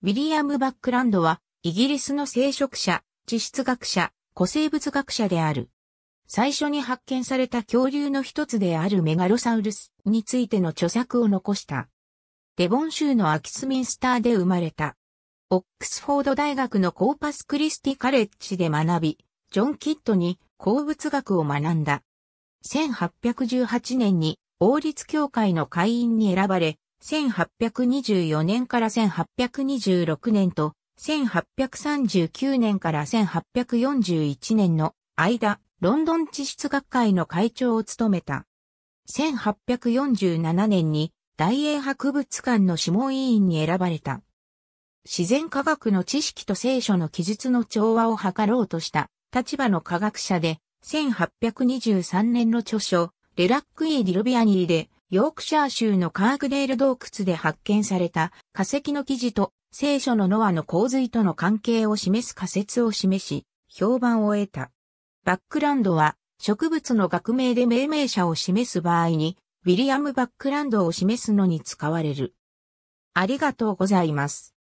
ウィリアム・バックランドは、イギリスの聖職者、地質学者、古生物学者である。最初に発見された恐竜の一つであるメガロサウルスについての著作を残した。デボン州のアキスミンスターで生まれた。オックスフォード大学のコーパスクリスティカレッジで学び、ジョン・キッドに鉱物学を学んだ。1818年に王立協会の会員に選ばれ、1824年から1826年と、1839年から1841年の間、ロンドン地質学会の会長を務めた。1847年に大英博物館の諮問委員に選ばれた。自然科学の知識と聖書の記述の調和を図ろうとした立場の科学者で、1823年の著書、レラック・イ・ディロビアニーで、ヨークシャー州のカークデール洞窟で発見された化石の記事と聖書のノアの洪水との関係を示す仮説を示し、評判を得た。バックランドは植物の学名で命名者を示す場合に、ウィリアム・バックランドを示すのに使われる。ありがとうございます。